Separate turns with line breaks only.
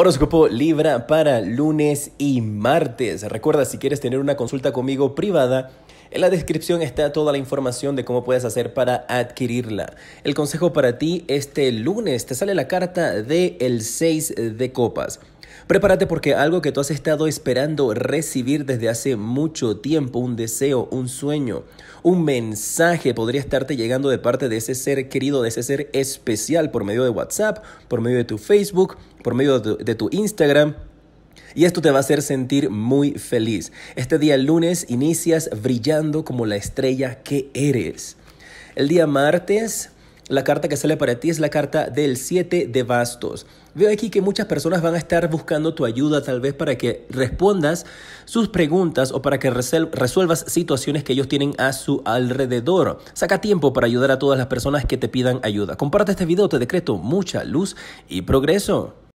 Horóscopo Libra para lunes y martes. Recuerda, si quieres tener una consulta conmigo privada, en la descripción está toda la información de cómo puedes hacer para adquirirla. El consejo para ti este lunes te sale la carta de el 6 de copas. Prepárate porque algo que tú has estado esperando recibir desde hace mucho tiempo, un deseo, un sueño, un mensaje podría estarte llegando de parte de ese ser querido, de ese ser especial por medio de WhatsApp, por medio de tu Facebook, por medio de tu, Instagram. Y esto te va a hacer sentir muy feliz. Este día lunes inicias brillando como la estrella que eres. El día martes la carta que sale para ti es la carta del 7 de bastos. Veo aquí que muchas personas van a estar buscando tu ayuda tal vez para que respondas sus preguntas o para que resuelvas situaciones que ellos tienen a su alrededor. Saca tiempo para ayudar a todas las personas que te pidan ayuda. Comparte este video, te decreto mucha luz y progreso.